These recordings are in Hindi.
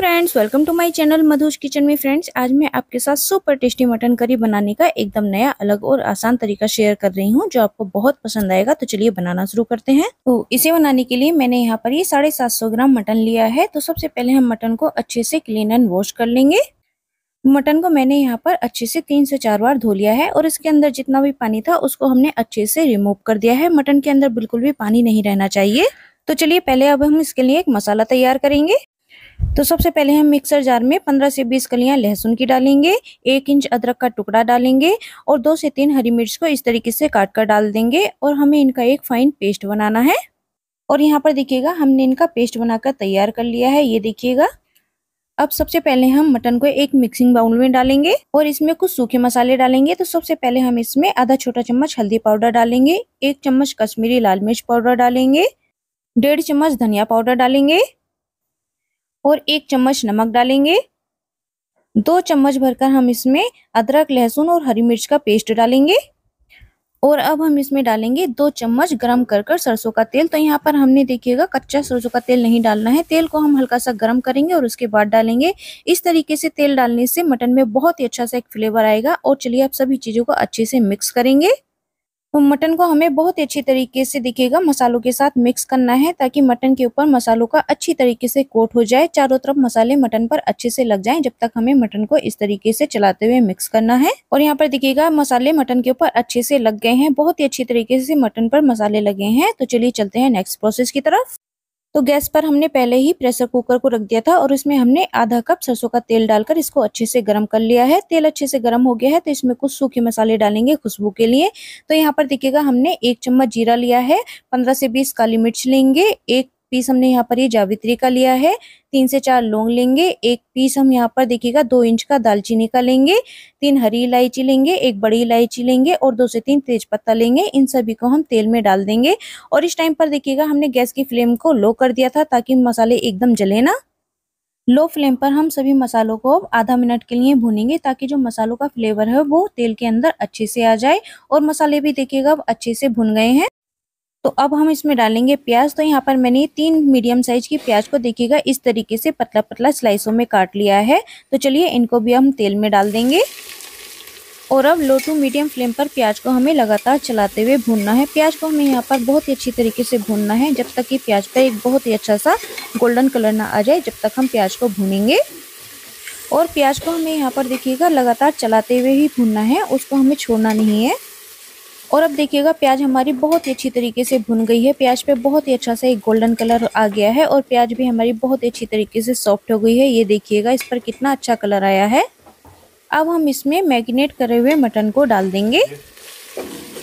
friends welcome to my channel Madhu's kitchen में फ्रेंड्स आज मैं आपके साथ सुपर टेस्टी मटन करी बनाने का एकदम नया अलग और आसान तरीका शेयर कर रही हूँ जो आपको बहुत पसंद आएगा तो चलिए बनाना शुरू करते हैं तो इसे बनाने के लिए मैंने यहाँ पर ये साढ़े सात सौ ग्राम मटन लिया है तो सबसे पहले हम मटन को अच्छे से क्लीन एंड वॉश कर लेंगे मटन को मैंने यहाँ पर अच्छे से तीन से चार बार धो लिया है और इसके अंदर जितना भी पानी था उसको हमने अच्छे से रिमूव कर दिया है मटन के अंदर बिल्कुल भी पानी नहीं रहना चाहिए तो चलिए पहले अब हम इसके लिए एक मसाला तैयार करेंगे तो सबसे पहले हम मिक्सर जार में 15 से 20 कलियां लहसुन की डालेंगे एक इंच अदरक का टुकड़ा डालेंगे और दो से तीन हरी मिर्च को इस तरीके से काट कर डाल देंगे और हमें इनका एक फाइन पेस्ट बनाना है और यहाँ पर देखिएगा हमने इनका पेस्ट बनाकर तैयार कर लिया है ये देखिएगा अब सबसे पहले हम मटन को एक मिक्सिंग बाउल में डालेंगे और इसमें कुछ सूखे मसाले डालेंगे तो सबसे पहले हम इसमें आधा छोटा चम्मच हल्दी पाउडर डालेंगे एक चम्मच कश्मीरी लाल मिर्च पाउडर डालेंगे डेढ़ चम्मच धनिया पाउडर डालेंगे और एक चम्मच नमक डालेंगे दो चम्मच भरकर हम इसमें अदरक लहसुन और हरी मिर्च का पेस्ट डालेंगे और अब हम इसमें डालेंगे दो चम्मच गरम कर कर सरसों का तेल तो यहाँ पर हमने देखिएगा कच्चा सरसों का तेल नहीं डालना है तेल को हम हल्का सा गरम करेंगे और उसके बाद डालेंगे इस तरीके से तेल डालने से मटन में बहुत ही अच्छा सा एक फ्लेवर आएगा और चलिए आप सभी चीज़ों को अच्छे से मिक्स करेंगे तो मटन को हमें बहुत ही अच्छी तरीके से दिखेगा मसालों के साथ मिक्स करना है ताकि मटन के ऊपर मसालों का अच्छी तरीके से कोट हो जाए चारों तरफ मसाले मटन पर अच्छे से लग जाएं जब तक हमें मटन को इस तरीके से चलाते हुए मिक्स करना है और यहाँ पर दिखेगा मसाले मटन के ऊपर अच्छे से लग गए हैं बहुत ही अच्छी तरीके से मटन पर मसाले लगे हैं तो चलिए चलते हैं नेक्स्ट प्रोसेस की तरफ तो गैस पर हमने पहले ही प्रेशर कुकर को रख दिया था और इसमें हमने आधा कप सरसों का तेल डालकर इसको अच्छे से गर्म कर लिया है तेल अच्छे से गर्म हो गया है तो इसमें कुछ सूखे मसाले डालेंगे खुशबू के लिए तो यहाँ पर देखिएगा हमने एक चम्मच जीरा लिया है पंद्रह से बीस काली मिर्च लेंगे एक पीस हमने यहाँ पर ये जावित्री का लिया है तीन से चार लौंग लेंगे एक पीस हम यहाँ पर देखिएगा दो इंच का दालचीनी का लेंगे तीन हरी इलायची लेंगे एक बड़ी इलायची लेंगे और दो से तीन तेज पत्ता लेंगे इन सभी को हम तेल में डाल देंगे और इस टाइम पर देखिएगा हमने गैस की फ्लेम को लो कर दिया था ताकि मसाले एकदम जले ना लो फ्लेम पर हम सभी मसालों को आधा मिनट के लिए भूनेंगे ताकि जो मसालों का फ्लेवर है वो तेल के अंदर अच्छे से आ जाए और मसाले भी देखिएगा अब अच्छे से भुन गए हैं तो अब हम इसमें डालेंगे प्याज तो यहाँ पर मैंने तीन मीडियम साइज की प्याज को देखिएगा इस तरीके से पतला पतला स्लाइसों में काट लिया है तो चलिए इनको भी हम तेल में डाल देंगे और अब लो टू मीडियम फ्लेम पर प्याज को हमें लगातार चलाते हुए भूनना है प्याज को हमें यहाँ पर बहुत ही अच्छी तरीके से भूनना है जब तक कि प्याज पर एक बहुत ही अच्छा सा गोल्डन कलर ना आ जाए जब तक हम प्याज को भूनेंगे और प्याज को हमें यहाँ पर देखिएगा लगातार चलाते हुए ही भूनना है उसको हमें छोड़ना नहीं है और अब देखिएगा प्याज हमारी बहुत ही अच्छी तरीके से भुन गई है प्याज पे बहुत ही अच्छा सा एक गोल्डन कलर आ गया है और प्याज भी हमारी बहुत ही अच्छी तरीके से सॉफ्ट हो गई है ये देखिएगा इस पर कितना अच्छा कलर आया है अब हम इसमें मैरिनेट करे हुए मटन को डाल देंगे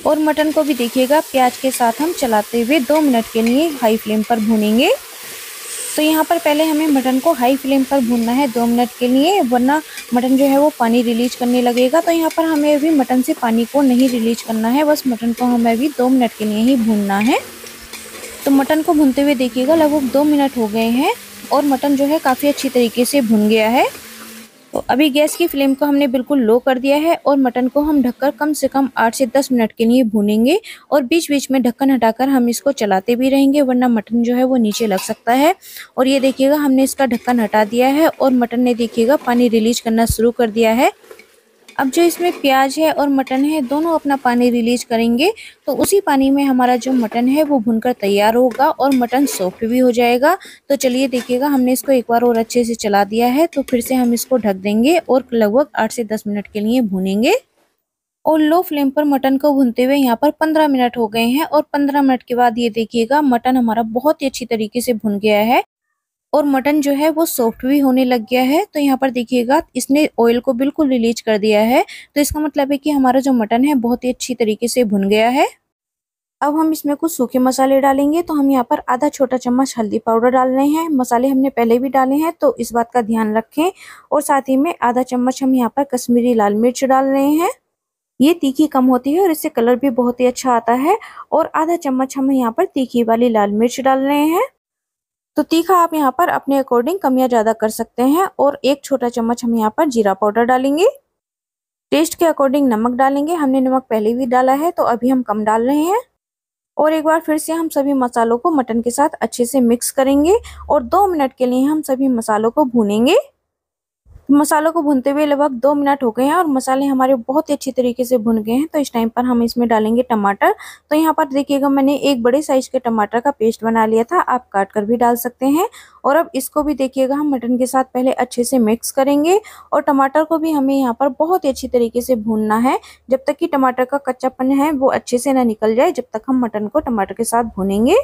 और मटन को भी देखिएगा प्याज के साथ हम चलाते हुए दो मिनट के लिए हाई फ्लेम पर भूनेंगे तो यहाँ पर पहले हमें मटन को हाई फ्लेम पर भूनना है दो मिनट के लिए वरना मटन जो है वो पानी रिलीज करने लगेगा तो यहाँ पर हमें अभी मटन से पानी को नहीं रिलीज करना है बस मटन को हमें अभी दो मिनट के लिए ही भूनना है तो मटन को भूनते हुए देखिएगा लगभग दो मिनट हो गए हैं और मटन जो है काफ़ी अच्छी तरीके से भुन गया है तो अभी गैस की फ्लेम को हमने बिल्कुल लो कर दिया है और मटन को हम ढककर कम से कम आठ से दस मिनट के लिए भूनेंगे और बीच बीच में ढक्कन हटाकर हम इसको चलाते भी रहेंगे वरना मटन जो है वो नीचे लग सकता है और ये देखिएगा हमने इसका ढक्कन हटा दिया है और मटन ने देखिएगा पानी रिलीज करना शुरू कर दिया है अब जो इसमें प्याज है और मटन है दोनों अपना पानी रिलीज करेंगे तो उसी पानी में हमारा जो मटन है वो भुनकर तैयार होगा और मटन सॉफ्ट भी हो जाएगा तो चलिए देखिएगा हमने इसको एक बार और अच्छे से चला दिया है तो फिर से हम इसको ढक देंगे और लगभग आठ से दस मिनट के लिए भुनेंगे और लो फ्लेम पर मटन को भूनते हुए यहाँ पर पंद्रह मिनट हो गए हैं और पंद्रह मिनट के बाद ये देखिएगा मटन हमारा बहुत ही अच्छी तरीके से भुन गया है और मटन जो है वो सॉफ्ट भी होने लग गया है तो यहाँ पर देखिएगा इसने ऑयल को बिल्कुल रिलीज कर दिया है तो इसका मतलब है कि हमारा जो मटन है बहुत ही अच्छी तरीके से भुन गया है अब हम इसमें कुछ सूखे मसाले डालेंगे तो हम यहाँ पर आधा छोटा चम्मच हल्दी पाउडर डाल रहे हैं मसाले हमने पहले भी डाले हैं तो इस बात का ध्यान रखें और साथ ही में आधा चम्मच हम यहाँ पर कश्मीरी लाल मिर्च डाल रहे हैं ये तीखी कम होती है और इससे कलर भी बहुत ही अच्छा आता है और आधा चम्मच हम यहाँ पर तीखी वाली लाल मिर्च डाल रहे हैं तो तीखा आप यहाँ पर अपने अकॉर्डिंग कम या ज़्यादा कर सकते हैं और एक छोटा चम्मच हम यहाँ पर जीरा पाउडर डालेंगे टेस्ट के अकॉर्डिंग नमक डालेंगे हमने नमक पहले भी डाला है तो अभी हम कम डाल रहे हैं और एक बार फिर से हम सभी मसालों को मटन के साथ अच्छे से मिक्स करेंगे और दो मिनट के लिए हम सभी मसालों को भूनेंगे मसालों को भूनते हुए लगभग दो मिनट हो गए हैं और मसाले हमारे बहुत ही अच्छी तरीके से भुन गए हैं तो इस टाइम पर हम इसमें डालेंगे टमाटर तो यहाँ पर देखिएगा मैंने एक बड़े साइज के टमाटर का पेस्ट बना लिया था आप काट कर भी डाल सकते हैं और अब इसको भी देखिएगा हम मटन के साथ पहले अच्छे से मिक्स करेंगे और टमाटर को भी हमें यहाँ पर बहुत ही अच्छी तरीके से भूनना है जब तक कि टमाटर का कच्चापन है वो अच्छे से ना निकल जाए जब तक हम मटन को टमाटर के साथ भूनेंगे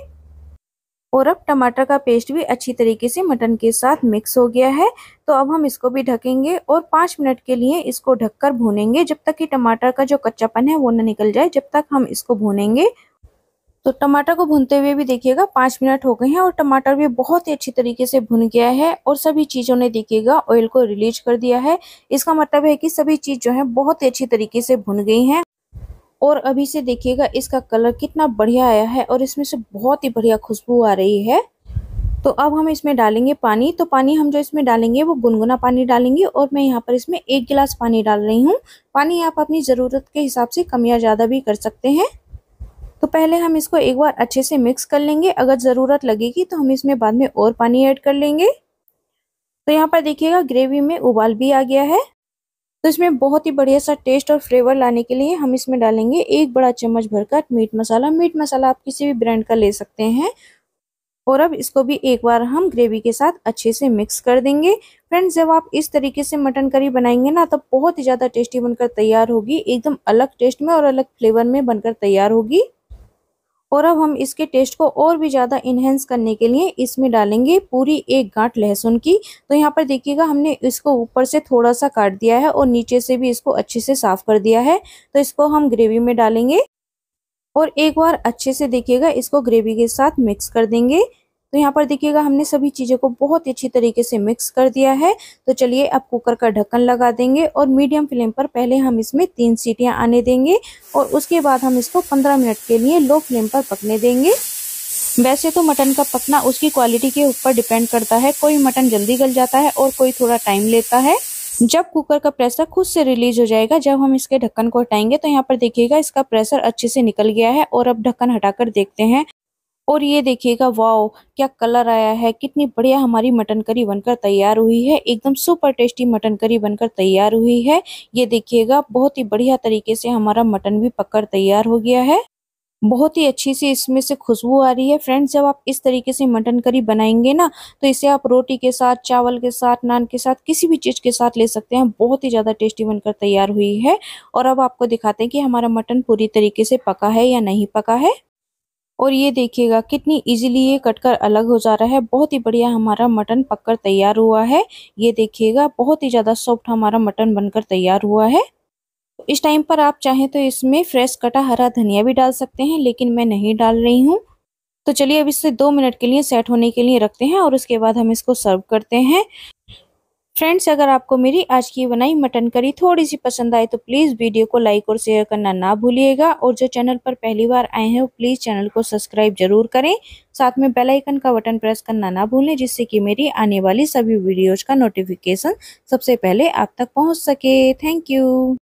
और अब टमाटर का पेस्ट भी अच्छी तरीके से मटन के साथ मिक्स हो गया है तो अब हम इसको भी ढकेंगे और पाँच मिनट के लिए इसको ढककर भूनेंगे जब तक कि टमाटर का जो कच्चापन है वो ना निकल जाए जब तक हम इसको भूनेंगे तो टमाटर को भूनते हुए भी देखिएगा पाँच मिनट हो गए हैं और टमाटर भी बहुत ही अच्छी तरीके से भुन गया है और सभी चीज़ों ने देखिएगा ऑयल को रिलीज कर दिया है इसका मतलब है कि सभी चीज़ जो है बहुत ही अच्छी तरीके से भुन गई हैं और अभी से देखिएगा इसका कलर कितना बढ़िया आया है और इसमें से बहुत ही बढ़िया खुशबू आ रही है तो अब हम इसमें डालेंगे पानी तो पानी हम जो इसमें डालेंगे वो गुनगुना पानी डालेंगे और मैं यहाँ पर इसमें एक गिलास पानी डाल रही हूँ पानी आप अपनी ज़रूरत के हिसाब से कम या ज़्यादा भी कर सकते हैं तो पहले हम इसको एक बार अच्छे से मिक्स कर लेंगे अगर ज़रूरत लगेगी तो हम इसमें बाद में और पानी ऐड कर लेंगे तो यहाँ पर देखिएगा ग्रेवी में उबाल भी आ गया है तो इसमें बहुत ही बढ़िया सा टेस्ट और फ्लेवर लाने के लिए हम इसमें डालेंगे एक बड़ा चम्मच भरकर मीट मसाला मीट मसाला आप किसी भी ब्रांड का ले सकते हैं और अब इसको भी एक बार हम ग्रेवी के साथ अच्छे से मिक्स कर देंगे फ्रेंड्स जब आप इस तरीके से मटन करी बनाएंगे ना तब बहुत ही ज़्यादा टेस्टी बनकर तैयार होगी एकदम अलग टेस्ट में और अलग फ्लेवर में बनकर तैयार होगी और अब हम इसके टेस्ट को और भी ज़्यादा इन्हेंस करने के लिए इसमें डालेंगे पूरी एक गांठ लहसुन की तो यहाँ पर देखिएगा हमने इसको ऊपर से थोड़ा सा काट दिया है और नीचे से भी इसको अच्छे से साफ़ कर दिया है तो इसको हम ग्रेवी में डालेंगे और एक बार अच्छे से देखिएगा इसको ग्रेवी के साथ मिक्स कर देंगे तो यहाँ पर देखिएगा हमने सभी चीज़ों को बहुत अच्छी तरीके से मिक्स कर दिया है तो चलिए अब कुकर का ढक्कन लगा देंगे और मीडियम फ्लेम पर पहले हम इसमें तीन सीटियाँ आने देंगे और उसके बाद हम इसको पंद्रह मिनट के लिए लो फ्लेम पर पकने देंगे वैसे तो मटन का पकना उसकी क्वालिटी के ऊपर डिपेंड करता है कोई मटन जल्दी गल जाता है और कोई थोड़ा टाइम लेता है जब कुकर का प्रेशर खुद से रिलीज हो जाएगा जब हम इसके ढक्कन को हटाएंगे तो यहाँ पर देखिएगा इसका प्रेशर अच्छे से निकल गया है और अब ढक्कन हटाकर देखते हैं और ये देखिएगा वाओ क्या कलर आया है कितनी बढ़िया हमारी मटन करी बनकर तैयार हुई है एकदम सुपर टेस्टी मटन करी बनकर तैयार हुई है ये देखिएगा बहुत ही बढ़िया तरीके से हमारा मटन भी पककर तैयार हो गया है बहुत ही अच्छी सी इसमें से खुशबू आ रही है फ्रेंड्स जब आप इस तरीके से मटन करी बनाएंगे ना तो इसे आप रोटी के साथ चावल के साथ नान के साथ किसी भी चीज़ के साथ ले सकते हैं बहुत ही ज़्यादा टेस्टी बनकर तैयार हुई है और अब आपको दिखाते हैं कि हमारा मटन पूरी तरीके से पका है या नहीं पका है और ये देखिएगा कितनी इजीली ये कटकर अलग हो जा रहा है बहुत ही बढ़िया हमारा मटन पककर तैयार हुआ है ये देखिएगा बहुत ही ज़्यादा सॉफ्ट हमारा मटन बनकर तैयार हुआ है इस टाइम पर आप चाहें तो इसमें फ्रेश कटा हरा धनिया भी डाल सकते हैं लेकिन मैं नहीं डाल रही हूँ तो चलिए अब इससे दो मिनट के लिए सेट होने के लिए रखते हैं और उसके बाद हम इसको सर्व करते हैं फ्रेंड्स अगर आपको मेरी आज की बनाई मटन करी थोड़ी सी पसंद आए तो प्लीज़ वीडियो को लाइक और शेयर करना ना भूलिएगा और जो चैनल पर पहली बार आए हैं वो प्लीज़ चैनल को सब्सक्राइब जरूर करें साथ में बेल आइकन का बटन प्रेस करना ना भूलें जिससे कि मेरी आने वाली सभी वीडियोज़ का नोटिफिकेशन सबसे पहले आप तक पहुँच सके थैंक यू